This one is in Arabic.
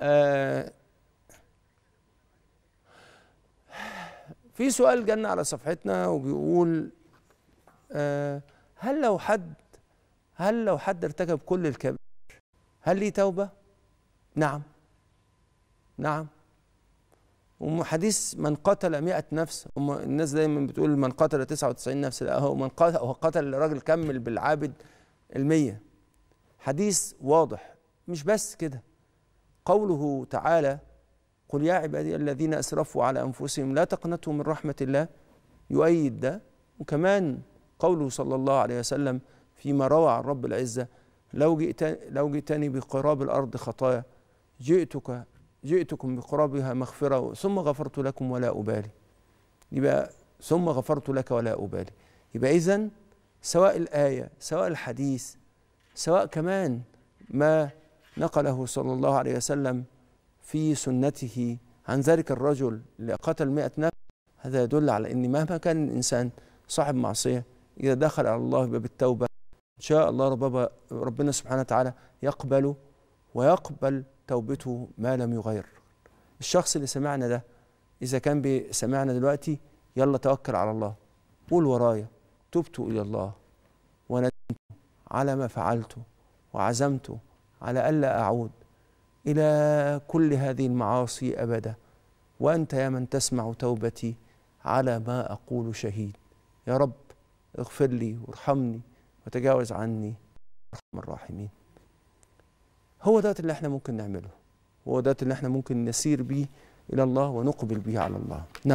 آه، في سؤال جانا على صفحتنا وبيقول آه، هل لو حد هل لو حد ارتكب كل الكبائر هل ليه توبة؟ نعم نعم وحديث من قتل مئة نفس هم الناس دايما بتقول من قتل 99 نفس لا هو من قتل هو قتل الراجل كمل بالعابد المية حديث واضح مش بس كده قوله تعالى قل يا عبادي الذين اسرفوا على انفسهم لا تقنطوا من رحمه الله يؤيد ده وكمان قوله صلى الله عليه وسلم فيما روى عن رب العزه لو جئت لو جئتني بقراب الارض خطايا جئتك جئتكم بقرابها مغفره ثم غفرت لكم ولا ابالي يبقى ثم غفرت لك ولا ابالي يبقى اذا سواء الايه سواء الحديث سواء كمان ما نقله صلى الله عليه وسلم في سنته عن ذلك الرجل اللي قتل مئة نفس هذا يدل على أن مهما كان الإنسان صاحب معصية إذا دخل على الله باب التوبة إن شاء الله ربما ربنا سبحانه وتعالى يقبل ويقبل توبته ما لم يغير الشخص اللي سمعنا ده إذا كان سمعنا دلوقتي يلا توكل على الله قول ورايا تبت إلى الله وندمت على ما فعلت وعزمت على ألا أعود إلى كل هذه المعاصي أبدا وأنت يا من تسمع توبتي على ما أقول شهيد يا رب اغفر لي وارحمني وتجاوز عني أرحم الراحمين هو ده اللي احنا ممكن نعمله هو ده اللي احنا ممكن نسير به إلى الله ونقبل به على الله نعم